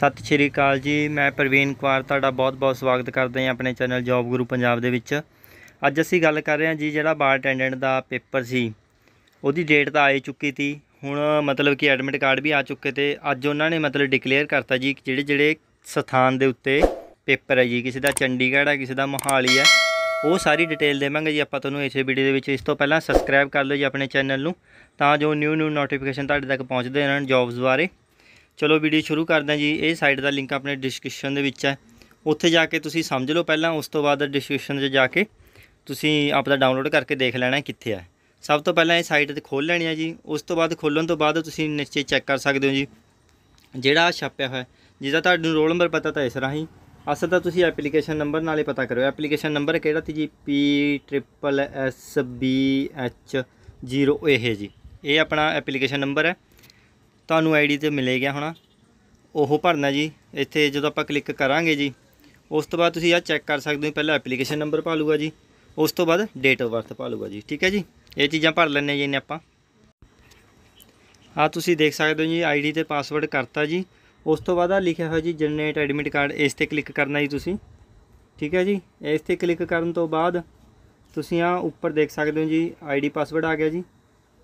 ਸਤਿ ਸ਼੍ਰੀ ਅਕਾਲ ਜੀ ਮੈਂ ਪ੍ਰਵੀਨ ਕੁਮਾਰ ਤੁਹਾਡਾ ਬਹੁਤ-ਬਹੁਤ ਸਵਾਗਤ ਕਰਦਾ ਹਾਂ ਆਪਣੇ ਚੈਨਲ ਜੌਬ ਗੁਰੂ ਪੰਜਾਬ ਦੇ ਵਿੱਚ ਅੱਜ ਅਸੀਂ ਗੱਲ ਕਰ ਰਹੇ ਹਾਂ ਜੀ ਜਿਹੜਾ ਬਾਰ ਅਟੈਂਡੈਂਟ ਦਾ ਪੇਪਰ ਸੀ ਉਹਦੀ ਡੇਟ ਤਾਂ ਆ ਚੁੱਕੀ ਸੀ ਹੁਣ ਮਤਲਬ ਕਿ ਐਡਮਿਟ ਕਾਰਡ ਵੀ ਆ ਚੁੱਕੇ ਤੇ ਅੱਜ ਉਹਨਾਂ ਨੇ ਮਤਲਬ ਡਿਕਲੇਅਰ ਕਰਤਾ ਜੀ ਜਿਹੜੇ ਜਿਹੜੇ ਸਥਾਨ ਦੇ ਉੱਤੇ ਪੇਪਰ ਹੈ ਜੀ ਕਿਸੇ ਦਾ ਚੰਡੀਗੜ੍ਹ ਹੈ ਕਿਸੇ ਦਾ ਮੋਹਾਲੀ ਹੈ ਉਹ ਸਾਰੀ ਡਿਟੇਲ ਦੇਵਾਂਗੇ ਜੀ ਆਪਾਂ ਤੁਹਾਨੂੰ ਇਸੇ ਵੀਡੀਓ ਦੇ ਵਿੱਚ ਇਸ ਤੋਂ ਪਹਿਲਾਂ ਸਬਸਕ੍ਰਾਈਬ ਕਰ ਲਓ ਜੀ ਆਪਣੇ ਚੈਨਲ ਨੂੰ ਤਾਂ ਜੋ ਨਿਊ ਨਿਊ ਨੋਟੀਫਿਕੇਸ਼ਨ ਤੁਹਾਡੇ ਤੱਕ ਪਹੁੰਚਦੇ ਰਹਿਣ ਜੌਬਸ ਬਾਰੇ ਚਲੋ ਵੀਡੀਓ ਸ਼ੁਰੂ ਕਰਦੇ ਹਾਂ ਜੀ ਇਹ ਸਾਈਟ ਦਾ ਲਿੰਕ ਆਪਣੇ ਡਿਸਕ੍ਰਿਪਸ਼ਨ ਦੇ ਵਿੱਚ ਹੈ ਉੱਥੇ ਜਾ ਕੇ ਤੁਸੀਂ ਸਮਝ ਲਓ ਪਹਿਲਾਂ ਉਸ ਤੋਂ ਬਾਅਦ ਡਿਸਕ੍ਰਿਪਸ਼ਨ 'ਚ ਜਾ ਕੇ ਤੁਸੀਂ ਆਪ ਦਾ ਡਾਊਨਲੋਡ ਕਰਕੇ ਦੇਖ ਲੈਣਾ ਕਿੱਥੇ ਹੈ ਸਭ ਤੋਂ ਪਹਿਲਾਂ ਇਹ ਸਾਈਟ ਤੇ ਖੋਲ ਲੈਣੀ ਹੈ ਜੀ ਉਸ ਤੋਂ ਬਾਅਦ ਖੋਲਣ ਤੋਂ ਬਾਅਦ ਤੁਸੀਂ ਨੀਚੇ ਚੈੱਕ ਕਰ ਸਕਦੇ ਹੋ ਜੀ ਜਿਹੜਾ ਛਾਪਿਆ ਹੋਇਆ ਜਿਹਦਾ ਤੁਹਾਨੂੰ ਰੋਲ ਨੰਬਰ ਪਤਾ ਤਾਂ ਇਸ ਰਾਹੀਂ ਅਸਲ ਤਾਂ ਤੁਸੀਂ ਐਪਲੀਕੇਸ਼ਨ ਨੰਬਰ ਨਾਲੇ ਪਤਾ ਕਰੋ ਐਪਲੀਕੇਸ਼ਨ ਨੰਬਰ ਕਿਹੜਾ ਸੀ ਜੀ P triple S B H 0 ਇਹ ਜੀ ਇਹ ਆਪਣਾ ਐਪਲੀਕੇਸ਼ਨ ਨੰਬਰ ਹੈ ਤੁਹਾਨੂੰ ਆਈਡੀ ਤੇ ਮਿਲੇਗਾ ਹੁਣ ਉਹ ਭਰਨਾ ਜੀ ਇੱਥੇ ਜਦੋਂ ਆਪਾਂ ਕਲਿੱਕ ਕਰਾਂਗੇ ਜੀ ਉਸ ਤੋਂ ਬਾਅਦ ਤੁਸੀਂ ਇਹ ਚੈੱਕ ਕਰ ਸਕਦੇ ਹੋ ਪਹਿਲਾਂ ਐਪਲੀਕੇਸ਼ਨ ਨੰਬਰ ਪਾ ਲੂਗਾ ਜੀ ਉਸ ਤੋਂ ਬਾਅਦ ਡੇਟ ਆਫ ਬਰਥ ਪਾ ਲੂਗਾ ਜੀ ਠੀਕ ਹੈ ਜੀ ਇਹ ਚੀਜ਼ਾਂ ਭਰ ਲੈਣੇ ਜੀ ਨੇ ਆਪਾਂ ਆ ਤੁਸੀਂ ਦੇਖ ਸਕਦੇ ਹੋ ਜੀ ਆਈਡੀ ਤੇ ਪਾਸਵਰਡ ਕਰਤਾ ਜੀ ਉਸ ਤੋਂ ਬਾਅਦ ਆ ਲਿਖਿਆ ਹੋਇਆ ਜੀ ਜਨਰੇਟ ਐਡਮਿਟ ਕਾਰਡ ਇਸ ਤੇ ਕਲਿੱਕ ਕਰਨਾ ਜੀ ਤੁਸੀਂ ਠੀਕ ਹੈ ਜੀ ਇਸ ਤੇ ਕਲਿੱਕ ਕਰਨ ਤੋਂ ਬਾਅਦ ਤੁਸੀਂ ਆ ਉੱਪਰ ਦੇਖ ਸਕਦੇ ਹੋ ਜੀ ਆਈਡੀ ਪਾਸਵਰਡ ਆ ਗਿਆ ਜੀ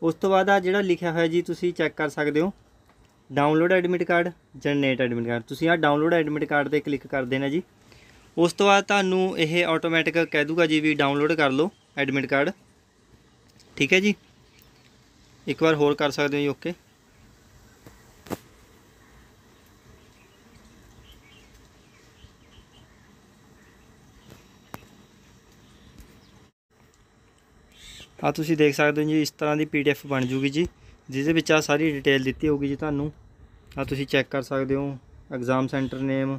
ਉਸ ਤੋਂ ਬਾਅਦ ਆ ਜਿਹੜਾ ਲਿਖਿਆ ਹੋਇਆ ਜੀ ਤੁਸੀਂ ਚੈੱਕ ਕਰ ਸਕਦੇ ਹੋ download admit card generate admit card ਤੁਸੀਂ ਆ ਡਾਊਨਲੋਡ ਐਡਮਿਟ ਕਾਰਡ ਤੇ ਕਲਿੱਕ ਕਰ ਦੇਣਾ ਜੀ ਉਸ ਤੋਂ ਬਾਅਦ ਤੁਹਾਨੂੰ ਇਹ ਆਟੋਮੈਟਿਕ ਕਹਿ ਦੂਗਾ ਜੀ ਵੀ ਡਾਊਨਲੋਡ ਕਰ ਲਓ ਐਡਮਿਟ ਕਾਰਡ ਠੀਕ ਹੈ ਜੀ ਇੱਕ ਵਾਰ ਹੋਰ ਕਰ ਸਕਦੇ ਹੋ ਜੀ ਓਕੇ ਆ ਤੁਸੀਂ ਦੇਖ ਸਕਦੇ ਹੋ ਜੀ ਇਸ ਤਰ੍ਹਾਂ ਦੀ ਪੀਡੀਐਫ ਬਣ ਜੂਗੀ ਜੀ ਜਿਸ ਦੇ ਵਿੱਚ ਆ ਸਾਰੀ ਡਿਟੇਲ ਦਿੱਤੀ ਹੋਊਗੀ ਜੀ ਤੁਹਾਨੂੰ ਆ ਤੁਸੀਂ ਚੈੱਕ ਕਰ ਸਕਦੇ ਹੋ ਐਗਜ਼ਾਮ ਸੈਂਟਰ ਨੇਮ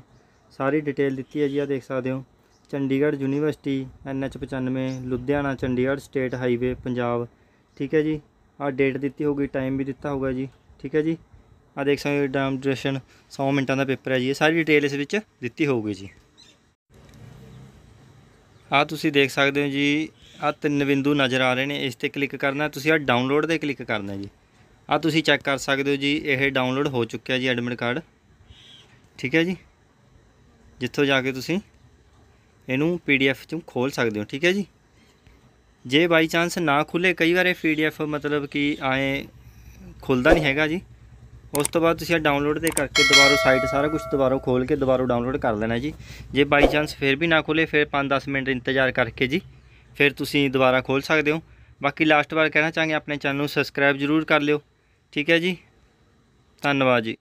ਸਾਰੀ ਡਿਟੇਲ ਦਿੱਤੀ ਹੈ ਜੀ ਆ ਦੇਖ ਸਕਦੇ ਹੋ Chandigarh university N H 95 Ludhiana Chandigarh state highway Punjab ਠੀਕ ਹੈ ਜੀ ਆ ਡੇਟ ਦਿੱਤੀ ਹੋਊਗੀ ਟਾਈਮ ਵੀ ਦਿੱਤਾ ਹੋਊਗਾ ਜੀ ਠੀਕ ਹੈ ਜੀ ਆ ਦੇਖ ਸਕਦੇ ਹੋ ਡਾਮ ਡਿਊਰੇਸ਼ਨ 100 ਮਿੰਟਾਂ ਦਾ ਪੇਪਰ ਹੈ ਜੀ ਇਹ ਸਾਰੀ ਡਿਟੇਲ ਇਸ ਵਿੱਚ ਦਿੱਤੀ ਹੋਊਗੀ ਜੀ ਆ ਤੁਸੀਂ ਦੇਖ ਸਕਦੇ ਹੋ ਜੀ ਆ ਤਿੰਨ ਬਿੰਦੂ ਨਜ਼ਰ ਆ ਰਹੇ ਨੇ ਇਸ ਤੇ ਕਲਿੱਕ ਕਰਨਾ ਤੁਸੀਂ ਆ ਡਾਊਨਲੋਡ ਤੇ ਕਲਿੱਕ ਕਰਨਾ ਜੀ ਆ ਤੁਸੀਂ ਚੈੱਕ ਕਰ ਸਕਦੇ ਹੋ ਜੀ ਇਹ ਡਾਊਨਲੋਡ ਹੋ ਚੁੱਕਿਆ ਜੀ ਐਡਮਿਟ ਕਾਰਡ ਠੀਕ ਹੈ ਜੀ ਜਿੱਥੋਂ ਜਾ ਕੇ ਤੁਸੀਂ ਇਹਨੂੰ ਪੀਡੀਐਫ ਚੋਂ ਖੋਲ ਸਕਦੇ ਹੋ ਠੀਕ ਹੈ ਜੀ ਜੇ ਬਾਈ ਚਾਂਸ ਨਾ ਖੁੱਲੇ ਕਈ ਵਾਰ ਇਹ ਪੀਡੀਐਫ ਮਤਲਬ ਕਿ ਆਏ ਖੁੱਲਦਾ ਨਹੀਂ ਹੈਗਾ ਜੀ ਉਸ ਤੋਂ ਬਾਅਦ ਤੁਸੀਂ ਇਹ ਡਾਊਨਲੋਡ ਤੇ ਕਰਕੇ ਦੁਬਾਰਾ ਸਾਈਟ ਸਾਰਾ ਕੁਝ ਦੁਬਾਰਾ ਖੋਲ ਕੇ ਦੁਬਾਰਾ ਡਾਊਨਲੋਡ ਕਰ ਲੈਣਾ ਜੀ ਜੇ ਬਾਈ ਚਾਂਸ ਫਿਰ ਵੀ ਨਾ ਖੁੱਲੇ ਫਿਰ 5-10 ਮਿੰਟ ਇੰਤਜ਼ਾਰ ਕਰਕੇ ਜੀ ਫਿਰ ਤੁਸੀਂ ਦੁਬਾਰਾ ਖੋਲ ਸਕਦੇ ਹੋ ਬਾਕੀ ਲਾਸਟ ਵਾਰ ਕਹਿਣਾ ਚਾਹਾਂਗੇ ਆਪਣੇ ਚੈਨਲ ਨੂੰ ਸਬਸਕ੍ਰਾਈਬ ਜ਼ਰੂਰ ਕਰ ਲਿਓ ਠੀਕ ਹੈ ਜੀ ਧੰਨਵਾਦ ਜੀ